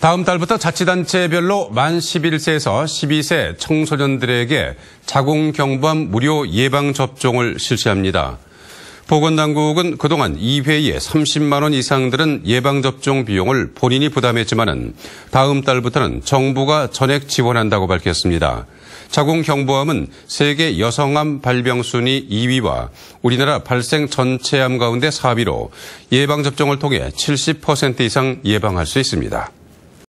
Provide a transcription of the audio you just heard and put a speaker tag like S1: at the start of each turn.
S1: 다음 달부터 자치단체별로 만 11세에서 12세 청소년들에게 자궁경부암 무료 예방접종을 실시합니다. 보건당국은 그동안 2회에 30만 원 이상 들은 예방접종 비용을 본인이 부담했지만은 다음 달부터는 정부가 전액 지원한다고 밝혔습니다. 자궁경부암은 세계 여성암 발병 순위 2위와 우리나라 발생 전체암 가운데 4위로 예방접종을 통해 70% 이상 예방할 수 있습니다.